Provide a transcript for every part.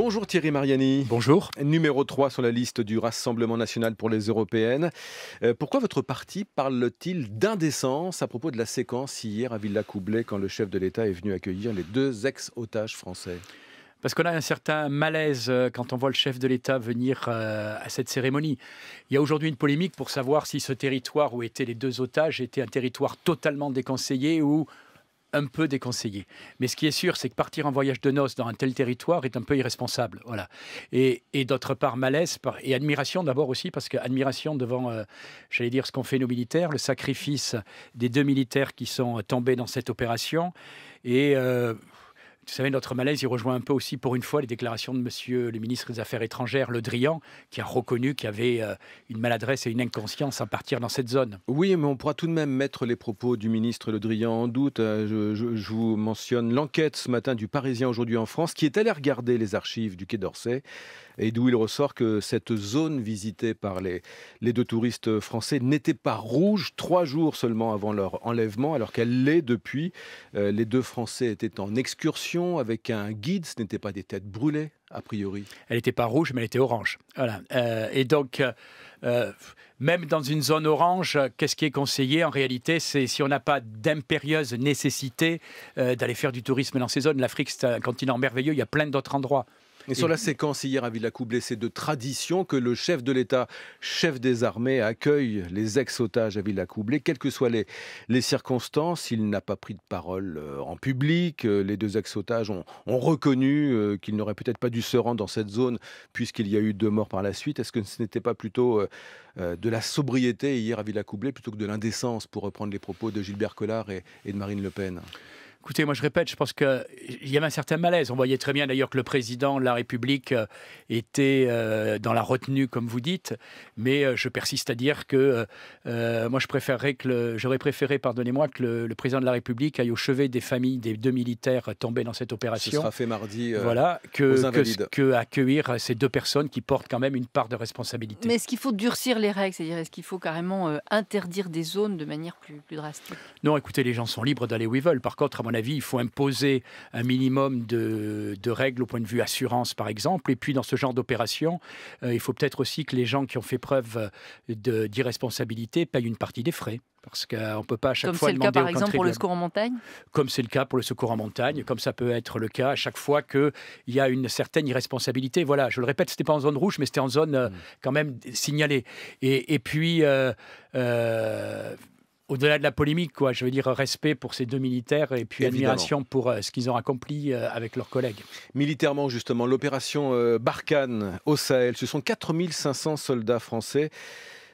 Bonjour Thierry Mariani. Bonjour. Numéro 3 sur la liste du Rassemblement national pour les européennes. Euh, pourquoi votre parti parle-t-il d'indécence à propos de la séquence hier à Villacoublay quand le chef de l'État est venu accueillir les deux ex-otages français parce qu'on a un certain malaise euh, quand on voit le chef de l'État venir euh, à cette cérémonie. Il y a aujourd'hui une polémique pour savoir si ce territoire où étaient les deux otages était un territoire totalement déconseillé ou un peu déconseillé. Mais ce qui est sûr, c'est que partir en voyage de noces dans un tel territoire est un peu irresponsable. Voilà. Et, d'autre part, malaise et admiration d'abord aussi, parce que admiration devant, euh, j'allais dire, ce qu'ont fait nos militaires, le sacrifice des deux militaires qui sont tombés dans cette opération. Et. Euh, vous savez, notre malaise, il rejoint un peu aussi, pour une fois, les déclarations de monsieur le ministre des Affaires étrangères, Le Drian, qui a reconnu qu'il y avait euh, une maladresse et une inconscience à partir dans cette zone. Oui, mais on pourra tout de même mettre les propos du ministre Le Drian en doute. Euh, je, je vous mentionne l'enquête ce matin du Parisien aujourd'hui en France, qui est allé regarder les archives du Quai d'Orsay et d'où il ressort que cette zone visitée par les, deux touristes français n'était pas rouge trois jours seulement avant leur enlèvement, alors qu'elle l'est depuis. Euh, les deux Français étaient en excursion avec un guide, ce n'étaient pas des têtes brûlées a priori. Elle n'était pas rouge, mais elle était orange. Voilà. Euh, et donc, euh, même dans une zone orange, qu'est-ce qui est conseillé en réalité C'est si on n'a pas d'impérieuse nécessité d'aller faire du tourisme dans ces zones. L'Afrique, c'est un continent merveilleux, il y a plein d'autres endroits. Et sur la séquence hier à Villacoublay, c'est de tradition que le chef de l'État, chef des armées, accueille les ex-otages à Villacoublay, quelles que soient les, circonstances. Il n'a pas pris de parole euh, en public. Euh, les deux ex-otages ont, reconnu euh, qu'ils n'auraient peut-être pas dû se rendre dans cette zone puisqu'il y a eu deux morts par la suite. Est-ce que ce n'était pas plutôt de la sobriété hier à Villacoublay plutôt que de l'indécence, pour reprendre les propos de Gilbert Collard et de Marine Le Pen Écoutez, moi je répète, je pense qu'il euh, y avait un certain malaise. On voyait très bien d'ailleurs que le président de la République euh, était euh, dans la retenue, comme vous dites, mais je persiste à dire que moi je préférerais que j'aurais préféré, pardonnez-moi, que le, président de la République aille au chevet des familles des deux militaires tombés dans cette opération. Ce sera fait mardi. voilà, que, que, accueillir ces deux personnes qui portent quand même une part de responsabilité. Mais est-ce qu'il faut durcir les règles C'est-à-dire, est-ce qu'il faut carrément interdire des zones de manière plus, plus drastique Non, écoutez, les gens sont libres d'aller où ils veulent. Par contre, mon avis, il faut imposer un minimum de, règles au point de vue assurance, par exemple. Et puis, dans ce genre d'opération, euh, il faut peut-être aussi que les gens qui ont fait preuve euh, d'irresponsabilité payent une partie des frais parce qu'on euh, ne peut pas à chaque comme fois Comme c'est le cas, par exemple, pour le secours en montagne Comme c'est le cas pour le secours en montagne, comme ça peut être le cas à chaque fois qu'il y a une certaine irresponsabilité. Voilà, je le répète, ce n'était pas en zone rouge, mais c'était en zone mm. quand même signalée. Et, puis, au-delà de la polémique, quoi. Je veux dire, respect pour ces deux militaires et puis admiration pour euh, ce qu'ils ont accompli euh, avec leurs collègues. Militairement, justement, l'opération euh, Barkhane au Sahel, ce sont 4500 soldats français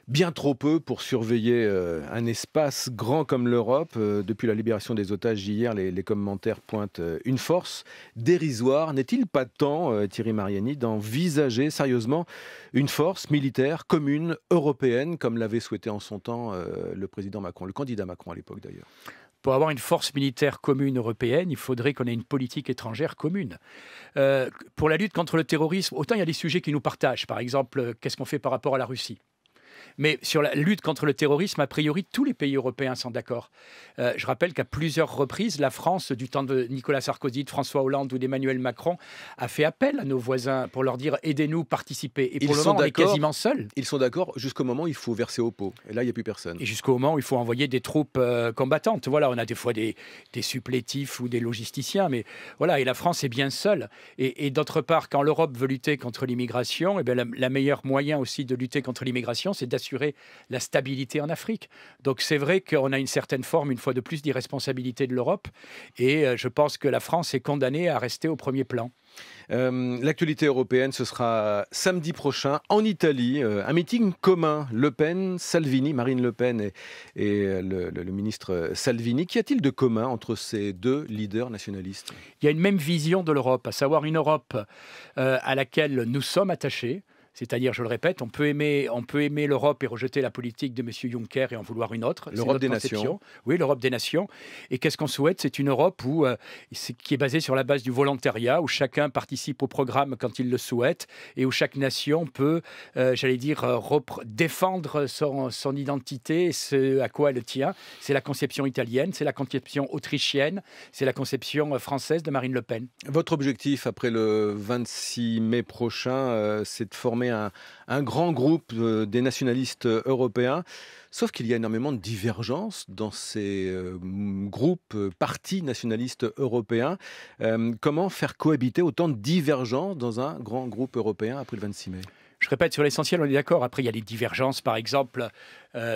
bien trop peu pour surveiller euh, un espace grand comme l'Europe. Euh, depuis la libération des otages hier, les, commentaires pointent euh, une force dérisoire. N'est-il pas temps, Thierry Mariani, d'envisager sérieusement une force militaire commune européenne, comme l'avait souhaité en son temps le président Macron, le candidat Macron à l'époque d'ailleurs pour avoir une force militaire commune européenne, il faudrait qu'on ait une politique étrangère commune. pour la lutte contre le terrorisme, autant il y a des sujets qui nous partagent. Par exemple, qu'est-ce qu'on fait par rapport à la Russie mais sur la lutte contre le terrorisme, a priori, tous les pays européens sont d'accord. Euh, je rappelle qu'à plusieurs reprises, la France, du temps de Nicolas Sarkozy, de François Hollande ou d'Emmanuel Macron, a fait appel à nos voisins pour leur dire aidez-nous, participez. Et pour ils le moment, on est quasiment seuls. Ils sont d'accord jusqu'au moment où il faut verser au pot. Et là, il n'y a plus personne. Et jusqu'au moment où il faut envoyer des troupes euh, combattantes. Voilà, on a des fois des, supplétifs ou des logisticiens, mais voilà, et la France est bien seule. Et, d'autre part, quand l'Europe veut lutter contre l'immigration, et eh bien la, la meilleure moyen aussi de lutter contre l'immigration, c'est assurer la stabilité en Afrique. Donc c'est vrai qu'on a une certaine forme, une fois de plus, d'irresponsabilité de l'Europe. Et euh, je pense que la France est condamnée à rester au premier plan. Euh, l'actualité européenne, ce sera samedi prochain en Italie. Euh, un meeting commun, Le Pen, Salvini, Marine Le Pen et, le, ministre Salvini. Qu'y a-t-il de commun entre ces deux leaders nationalistes Il y a une même vision de l'Europe, à savoir une Europe à laquelle nous sommes attachés, c'est-à-dire, je le répète, on peut aimer, on peut aimer l'Europe et rejeter la politique de M. Juncker et en vouloir une autre. L'Europe des nations. Oui, l'Europe des nations. Et qu'est-ce qu'on souhaite C'est une Europe où, euh, qui est basée sur la base du volontariat, où chacun participe au programme quand il le souhaite et où chaque nation peut, euh, j'allais dire, euh, défendre son, son identité, ce à quoi elle tient. C'est la conception italienne, c'est la conception autrichienne, c'est la conception française de Marine Le Pen. Votre objectif après le 26 mai prochain, c'est de former un, grand groupe euh, des nationalistes euh, européens. Sauf qu'il y a énormément de divergences dans ces euh, groupes, partis nationalistes européens. comment faire cohabiter autant de divergences dans un grand groupe européen après le 26 mai je répète, sur l'essentiel, on est d'accord. Après, il y a des divergences. Par exemple,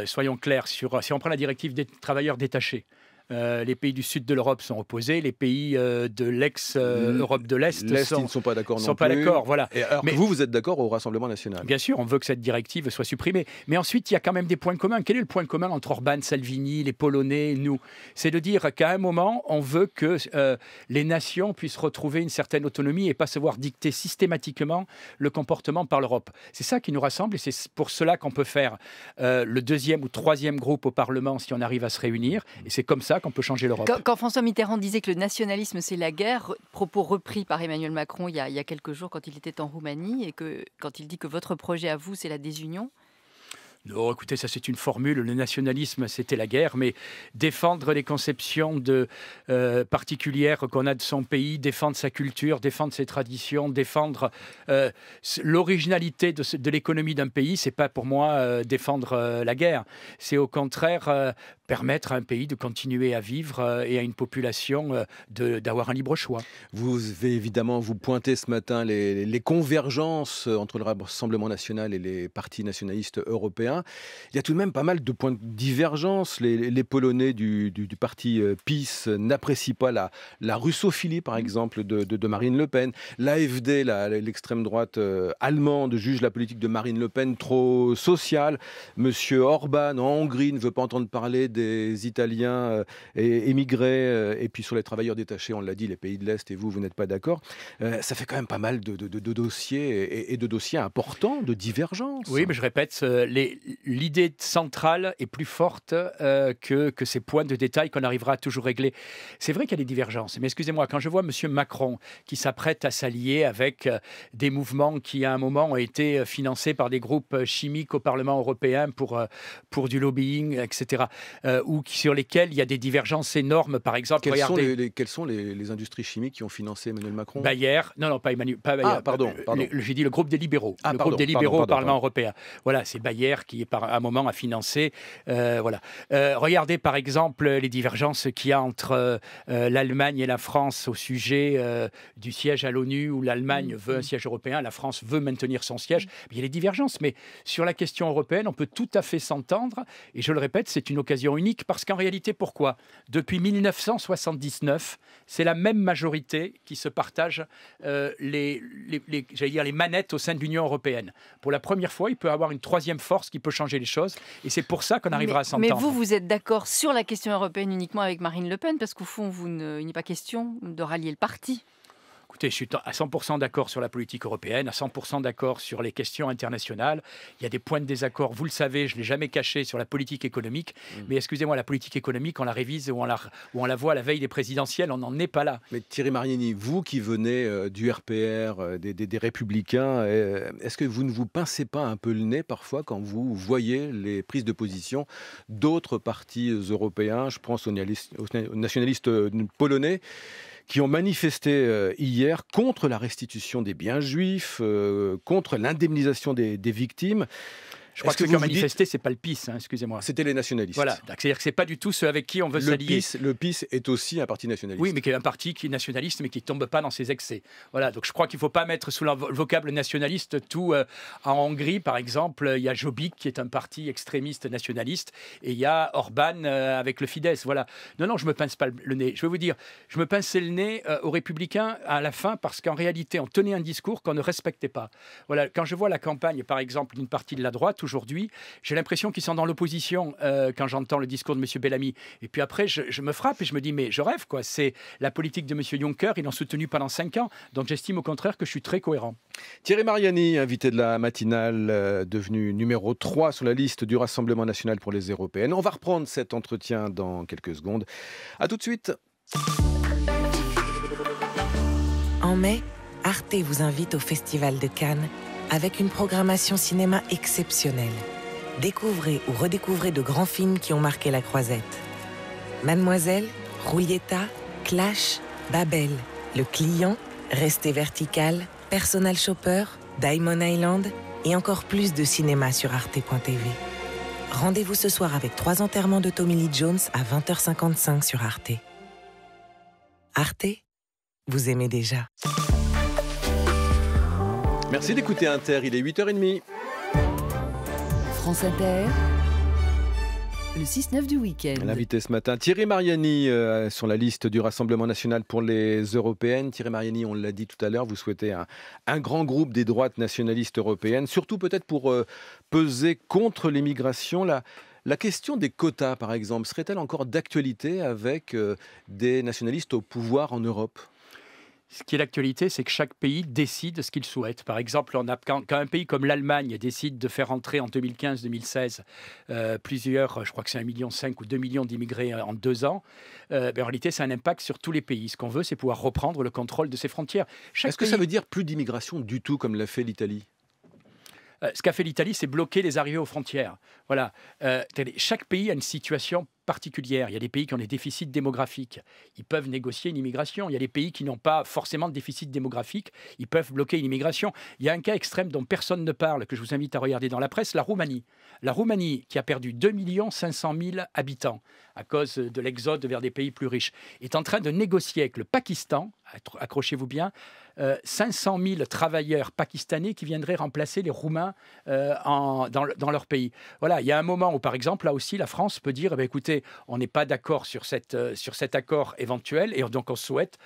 soyons clairs, sur, si on prend la directive des travailleurs détachés, euh, les pays du sud de l'Europe sont opposés, les pays euh, de l'ex-Europe de l'Est sont, ne sont pas d'accord. Sont pas d'accord, voilà. Mais vous, vous êtes d'accord au Rassemblement national Bien sûr, on veut que cette directive soit supprimée. Mais ensuite, il y a quand même des points communs. Quel est le point commun entre Orban, Salvini, les Polonais, nous C'est de dire qu'à un moment, on veut que euh, les nations puissent retrouver une certaine autonomie et pas se voir dicter systématiquement le comportement par l'Europe. C'est ça qui nous rassemble et c'est pour cela qu'on peut faire le deuxième ou troisième groupe au Parlement si on arrive à se réunir. Et c'est comme ça qu'on peut changer l'Europe. Quand, François Mitterrand disait que le nationalisme c'est la guerre, propos repris par Emmanuel Macron il y, a, il y, a, quelques jours quand il était en Roumanie et que quand il dit que votre projet à vous c'est la désunion, non, écoutez, ça c'est une formule. Le nationalisme, c'était la guerre, mais défendre les conceptions de, euh, particulières qu'on a de son pays, défendre sa culture, défendre ses traditions, défendre euh, l'originalité de, l'économie d'un pays, c'est pas pour moi euh, défendre la guerre. C'est au contraire permettre à un pays de continuer à vivre et à une population d'avoir un libre choix. Vous avez évidemment vous pointer ce matin les, les convergences entre le Rassemblement national et les partis nationalistes européens. Hein. Il y a tout de même pas mal de points de divergence. Les, Polonais du, parti euh, PiS n'apprécient pas la, la, russophilie, par mm. exemple, de, Marine Le Pen. L'AFD, l'extrême droite euh, allemande, juge la politique de Marine Le Pen trop sociale. Monsieur Orban, en Hongrie, ne veut pas entendre parler des Italiens euh, émigrés. et puis sur les travailleurs détachés, on l'a dit, les pays de l'Est et vous, vous n'êtes pas d'accord. ça fait quand même pas mal de, dossiers et, et, de dossiers importants, de divergences. Oui, mais je répète, les, l'idée centrale est plus forte euh, que, que, ces points de détail qu'on arrivera à toujours régler. C'est vrai qu'il y a des divergences, mais excusez-moi, quand je vois M. Macron qui s'apprête à s'allier avec euh, des mouvements qui, à un moment, ont été euh, financés par des groupes chimiques au Parlement européen pour, pour du lobbying, etc., ou sur lesquels il y a des divergences énormes, par exemple. Quelles sont, les, sont les, industries chimiques qui ont financé Emmanuel Macron Bayer, non, non, pas Emmanuel. ah, pardon, J'ai dit le groupe des libéraux. Ah, le groupe des libéraux au Parlement européen. Voilà, c'est Bayer qui, est par un moment, à financer. Euh, voilà. Euh, regardez, par exemple, les divergences qu'il y a entre euh, l'Allemagne et la France au sujet du siège à l'ONU, où l'Allemagne mm, veut un mm. siège européen, la France veut maintenir son siège. Il y a des divergences, mais sur la question européenne, on peut tout à fait s'entendre. Et je le répète, c'est une occasion unique, parce qu'en réalité, pourquoi Depuis 1979, c'est la même majorité qui se partage les, les, dire, les manettes au sein de l'Union européenne. Pour la première fois, il peut avoir une troisième force qui il peut changer les choses. Et c'est pour ça qu'on arrivera à s'entendre. Mais vous, vous êtes d'accord sur la question européenne uniquement avec Marine Le Pen, parce qu'au fond, vous ne, il n'est pas question de rallier le parti je suis à 100% d'accord sur la politique européenne, à 100% d'accord sur les questions internationales. Il y a des points de désaccord, vous le savez, je ne l'ai jamais caché sur la politique économique. Mm. Mais excusez-moi, la politique économique, on la révise ou on la, on la voit à la veille des présidentielles, on n'en est pas là. Mais Thierry Mariani, vous qui venez euh, du RPR, euh, des, Républicains, euh, est-ce que vous ne vous pincez pas un peu le nez parfois quand vous voyez les prises de position d'autres partis européens Je pense aux nationalistes polonais qui ont manifesté euh, hier contre la restitution des biens juifs, euh, contre l'indemnisation des, victimes. Je crois que, que, qui ont manifesté, ce c'est pas le PIS, hein, excusez-moi. C'était les nationalistes. Voilà, c'est-à-dire que c'est pas du tout ceux avec qui on veut s'allier. Le PIS est aussi un parti nationaliste. Oui, mais qui est un parti qui est nationaliste, mais qui tombe pas dans ses excès. Voilà, donc je crois qu'il faut pas mettre sous le vocable nationaliste tout. Euh, en Hongrie, par exemple, il y a Jobbik qui est un parti extrémiste nationaliste, et il y a Orban euh, avec le Fidesz. Voilà. Non, non, je me pince pas le nez. Je vais vous dire, je me pinçais le nez euh, aux Républicains à la fin parce qu'en réalité, on tenait un discours qu'on ne respectait pas. Voilà, quand je vois la campagne, par exemple, d'une partie de la droite aujourd'hui, j'ai l'impression qu'ils sont dans l'opposition euh, quand j'entends le discours de M. Bellamy. Et puis après, je, me frappe et je me dis, mais je rêve, quoi. C'est la politique de M. Juncker, il en soutenu pendant 5 ans. Donc j'estime au contraire que je suis très cohérent. Thierry Mariani, invité de la matinale, euh, devenu numéro 3 sur la liste du Rassemblement national pour les Européennes. On va reprendre cet entretien dans quelques secondes. A tout de suite. En mai, Arte vous invite au Festival de Cannes avec une programmation cinéma exceptionnelle. Découvrez ou redécouvrez de grands films qui ont marqué la croisette. Mademoiselle, Rouilletta, Clash, Babel, Le Client, Restez Vertical, Personal Shopper, Diamond Island et encore plus de cinéma sur arte.tv. Rendez-vous ce soir avec trois enterrements de Tommy Lee Jones à 20h55 sur Arte. Arte, vous aimez déjà. Merci d'écouter Inter, il est 8h30. France Inter. Le 6-9 du week-end. L'invité ce matin, Thierry Mariani, euh, sur la liste du Rassemblement national pour les européennes. Thierry Mariani, on l'a dit tout à l'heure, vous souhaitez un, grand groupe des droites nationalistes européennes, surtout peut-être pour euh, peser contre l'immigration. La, question des quotas, par exemple, serait-elle encore d'actualité avec euh, des nationalistes au pouvoir en Europe ce qui est l'actualité, c'est que chaque pays décide ce qu'il souhaite. Par exemple, quand, un pays comme l'Allemagne décide de faire entrer en 2015-2016 euh, plusieurs, je crois que c'est 1,5 million ou 2 millions d'immigrés euh, en deux ans, euh, ben, en réalité, ça a un impact sur tous les pays. Ce qu'on veut, c'est pouvoir reprendre le contrôle de ses frontières. Est-ce que ça veut dire plus d'immigration du tout, comme l'a fait l'Italie ce qu'a fait l'Italie, c'est bloquer les arrivées aux frontières. Voilà. chaque pays a une situation il y a des pays qui ont des déficits démographiques. Ils peuvent négocier une immigration. Il y a des pays qui n'ont pas forcément de déficit démographique. Ils peuvent bloquer une immigration. Il y a un cas extrême dont personne ne parle, que je vous invite à regarder dans la presse, la Roumanie. La Roumanie, qui a perdu 2 500 000 habitants, à cause de l'exode vers des pays plus riches, est en train de négocier avec le Pakistan, accrochez-vous bien, 500 euh, 000 travailleurs pakistanais qui viendraient remplacer les Roumains euh, dans, leur pays. Voilà, il y a un moment où, par exemple, là aussi, la France peut dire, eh ben, écoutez, on n'est pas d'accord sur, euh, sur cet accord éventuel et donc on souhaite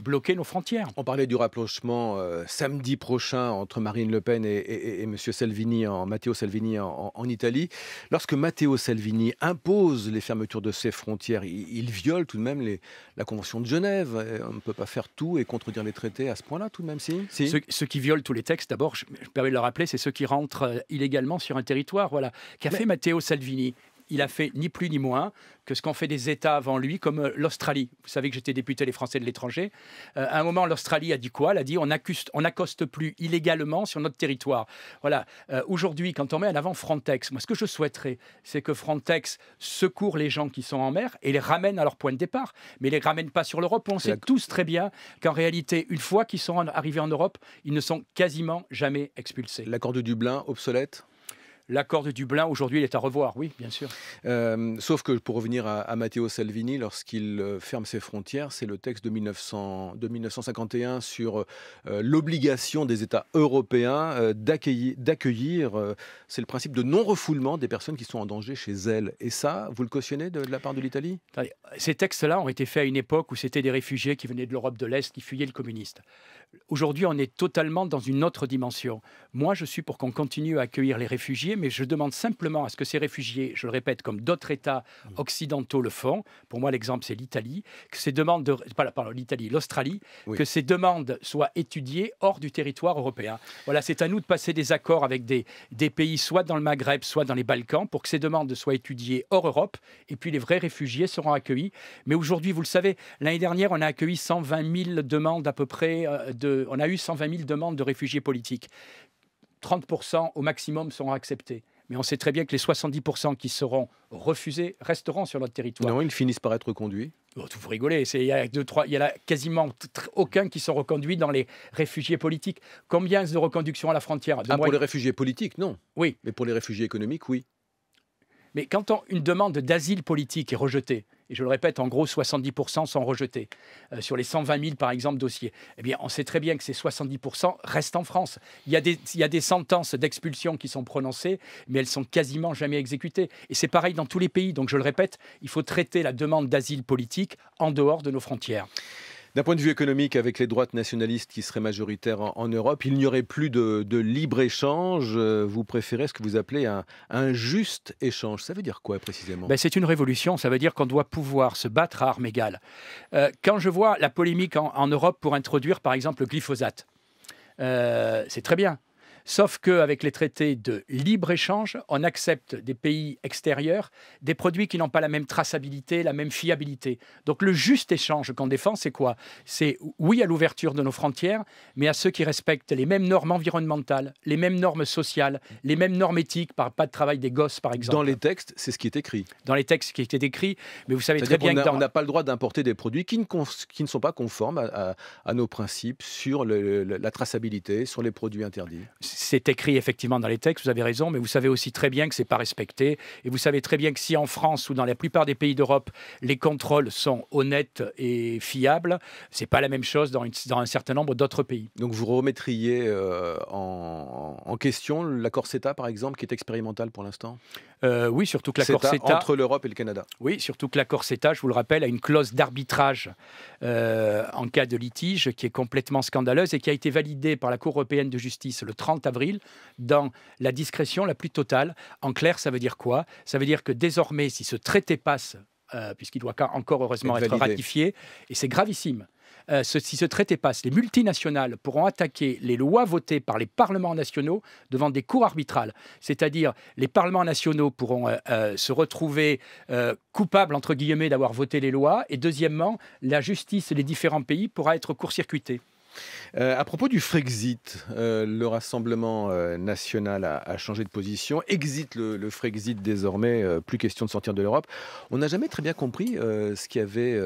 bloquer nos frontières. On parlait du rapprochement samedi prochain entre Marine Le Pen et, et, Salvini, en, Matteo Salvini en, en Italie. Lorsque Matteo Salvini impose les fermetures de ses frontières. Il, viole tout de même la Convention de Genève. On ne peut pas faire tout et contredire les traités à ce point-là, tout de même, si. Ceux, qui violent tous les textes, d'abord, je, me permets de le rappeler, c'est ceux qui rentrent euh, illégalement sur un territoire. Voilà. Qu'a fait Matteo Salvini il a fait ni plus ni moins que ce qu'ont fait des États avant lui, comme euh, l'Australie. Vous savez que j'étais député des Français de l'étranger. Euh, à un moment, l'Australie a dit quoi Elle a dit on n'accoste on accoste plus illégalement sur notre territoire. Voilà. Euh, aujourd'hui, quand on met en avant Frontex, moi, ce que je souhaiterais, c'est que Frontex secourt les gens qui sont en mer et les ramène à leur point de départ, mais les ramène pas sur l'Europe. On sait tous très bien qu'en réalité, une fois qu'ils sont arrivés en Europe, ils ne sont quasiment jamais expulsés. L'accord de Dublin obsolète l'accord de Dublin, aujourd'hui, il est à revoir, oui, bien sûr. Euh, sauf que pour revenir à, Matteo Salvini, lorsqu'il euh, ferme ses frontières, c'est le texte de, 1900, de 1951 sur euh, l'obligation des États européens d'accueillir, c'est le principe de non-refoulement des personnes qui sont en danger chez elles. Et ça, vous le cautionnez de, de la part de l'Italie Ces textes-là ont été faits à une époque où c'était des réfugiés qui venaient de l'Europe de l'Est, qui fuyaient le communiste. Aujourd'hui, on est totalement dans une autre dimension. Moi, je suis pour qu'on continue à accueillir les réfugiés, mais je demande simplement à ce que ces réfugiés, je le répète, comme d'autres États occidentaux le font, pour moi l'exemple c'est l'Italie, que ces demandes, de, l'Italie, l'Australie, que ces demandes soient étudiées hors du territoire européen. Voilà, c'est à nous de passer des accords avec des, des pays, soit dans le Maghreb, soit dans les Balkans, pour que ces demandes soient étudiées hors Europe, et puis les vrais réfugiés seront accueillis. Mais aujourd'hui, vous le savez, l'année dernière, on a accueilli 120 000 demandes à peu près euh, de on a eu 120 000 demandes de réfugiés politiques. 30% au maximum seront acceptés. Mais on sait très bien que les 70% qui seront refusés resteront sur notre territoire. Non, ils finissent par être reconduits. Oh, vous rigolez, il y trois, il y en a quasiment aucun qui sont reconduits dans les réfugiés politiques. Combien de reconductions à la frontière ah, Pour les réfugiés politiques, non. Oui. Mais pour les réfugiés économiques, oui. Mais quand une demande d'asile politique est rejetée, et je le répète, en gros, 70% sont rejetés. Euh, sur les 120 000, par exemple, dossiers, eh bien, on sait très bien que ces 70% restent en France. Il y a des, il y a des sentences d'expulsion qui sont prononcées, mais elles sont quasiment jamais exécutées. Et c'est pareil dans tous les pays. Donc, je le répète, il faut traiter la demande d'asile politique en dehors de nos frontières. D'un point de vue économique, avec les droites nationalistes qui seraient majoritaires en, Europe, il n'y aurait plus de, libre-échange. Euh, vous préférez ce que vous appelez un, juste échange. Ça veut dire quoi précisément ben, C'est une révolution. Ça veut dire qu'on doit pouvoir se battre à armes égales. Euh, quand je vois la polémique en, Europe pour introduire, par exemple, le glyphosate, euh, c'est très bien. Sauf qu'avec les traités de libre-échange, on accepte des pays extérieurs des produits qui n'ont pas la même traçabilité, la même fiabilité. Donc le juste échange qu'on défend, c'est quoi C'est oui à l'ouverture de nos frontières, mais à ceux qui respectent les mêmes normes environnementales, les mêmes normes sociales, les mêmes normes éthiques, par pas de travail des gosses, par exemple. Dans les textes, c'est ce qui est écrit. Dans les textes qui est écrit, mais vous savez très bien qu'on n'a pas le droit d'importer des produits qui ne, sont pas conformes à, nos principes sur la traçabilité, sur les produits interdits c'est écrit effectivement dans les textes, vous avez raison, mais vous savez aussi très bien que ce n'est pas respecté. Et vous savez très bien que si en France ou dans la plupart des pays d'Europe, les contrôles sont honnêtes et fiables, ce n'est pas la même chose dans, un certain nombre d'autres pays. Donc vous remettriez euh, en, question l'accord CETA, par exemple, qui est expérimental pour l'instant euh, Oui, surtout que l'accord CETA, Entre l'Europe et le Canada. Oui, surtout que l'accord CETA, je vous le rappelle, a une clause d'arbitrage euh, en cas de litige qui est complètement scandaleuse et qui a été validée par la Cour européenne de justice le 30 avril dans la discrétion la plus totale. En clair, ça veut dire quoi Ça veut dire que désormais, si ce traité passe, euh, puisqu'il doit encore heureusement être, ratifié, et c'est gravissime, euh, si ce traité passe, les multinationales pourront attaquer les lois votées par les parlements nationaux devant des cours arbitrales. C'est-à-dire, les parlements nationaux pourront euh, se retrouver coupables, entre guillemets, d'avoir voté les lois. Et deuxièmement, la justice des différents pays pourra être court-circuitée. Euh, à propos du Frexit, euh, le Rassemblement euh, national a, changé de position. Exit le, Frexit désormais, plus question de sortir de l'Europe. On n'a jamais très bien compris ce qui avait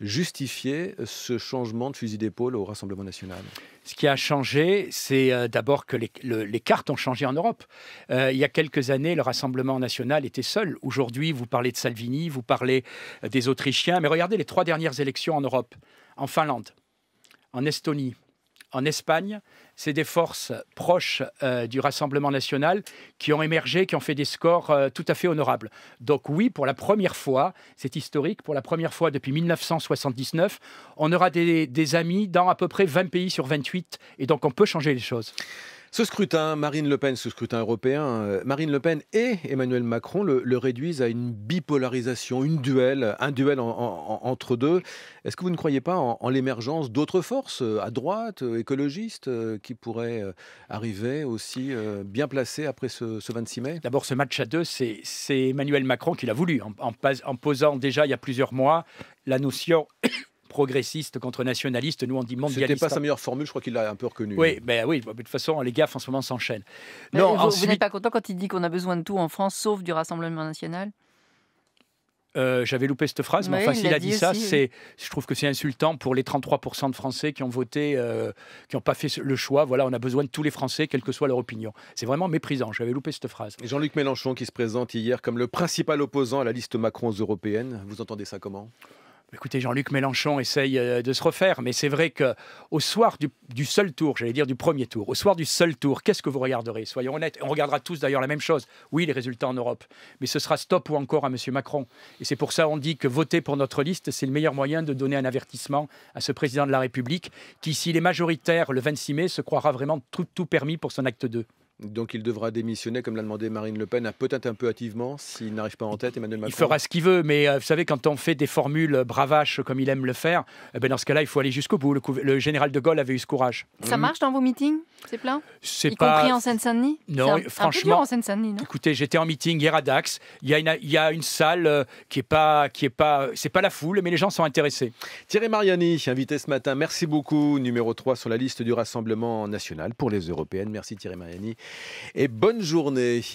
justifié ce changement de fusil d'épaule au Rassemblement national. Ce qui a changé, c'est d'abord que les, cartes ont changé en Europe. il y a quelques années, le Rassemblement national était seul. Aujourd'hui, vous parlez de Salvini, vous parlez des Autrichiens, mais regardez les trois dernières élections en Europe, en Finlande, en Estonie, en Espagne, c'est des forces proches euh, du Rassemblement national qui ont émergé, qui ont fait des scores euh, tout à fait honorables. Donc oui, pour la première fois, c'est historique, pour la première fois depuis 1979, on aura des, des amis dans à peu près 20 pays sur 28, et donc on peut changer les choses. Ce scrutin, Marine Le Pen, ce scrutin européen, euh, Marine Le Pen et Emmanuel Macron le, réduisent à une bipolarisation, une duel, un duel entre deux. Est-ce que vous ne croyez pas en, l'émergence d'autres forces euh, à droite, euh, écologistes, qui pourraient arriver aussi bien placées après ce, 26 mai D'abord, ce match à deux, c'est Emmanuel Macron qui l'a voulu, en, en posant déjà il y a plusieurs mois la notion progressiste contre nationaliste. Nous, on dit mondialiste. C'était pas sa meilleure formule, je crois qu'il l'a un peu reconnu. Oui, mais ben oui, de toute façon, les gaffes en ce moment s'enchaînent. Non, vous, n'êtes pas content quand il dit qu'on a besoin de tout en France, sauf du Rassemblement national euh, J'avais loupé cette phrase, mais enfin, s'il a, dit, ça, c'est, je trouve que c'est insultant pour les 33% de Français qui ont voté, euh, qui n'ont pas fait le choix. Voilà, on a besoin de tous les Français, quelle que soit leur opinion. C'est vraiment méprisant. J'avais loupé cette phrase. Jean-Luc Mélenchon qui se présente hier comme le principal opposant à la liste Macron européenne. Vous entendez ça comment Écoutez, Jean-Luc Mélenchon essaye euh, de se refaire, mais c'est vrai que au soir du, seul tour, j'allais dire du premier tour, au soir du seul tour, qu'est-ce que vous regarderez Soyons honnêtes, on regardera tous d'ailleurs la même chose. Oui, les résultats en Europe, mais ce sera stop ou encore à M. Macron. Et c'est pour ça on dit que voter pour notre liste, c'est le meilleur moyen de donner un avertissement à ce président de la République qui, s'il est majoritaire le 26 mai, se croira vraiment tout permis pour son acte 2. Donc il devra démissionner, comme l'a demandé Marine Le Pen, peut-être un peu hâtivement, s'il n'arrive pas en tête, Emmanuel Macron. Il fera ce qu'il veut, mais euh, vous savez, quand on fait des formules bravaches comme il aime le faire, eh ben, dans ce cas-là, il faut aller jusqu'au bout. Le, général de Gaulle avait eu ce courage. Ça mhm. marche dans vos meetings C'est plein C'est Y compris en Seine-Saint-Denis Non, franchement. en Seine-Saint-Denis, Écoutez, j'étais en meeting hier à Dax. Il y a une, salle euh, qui n'est pas. qui est pas C'est pas la foule, mais les gens sont intéressés. Thierry Mariani, invité ce matin, merci beaucoup. Numéro 3 sur la liste du Rassemblement national pour les européennes. Merci Thierry Mariani et bonne journée.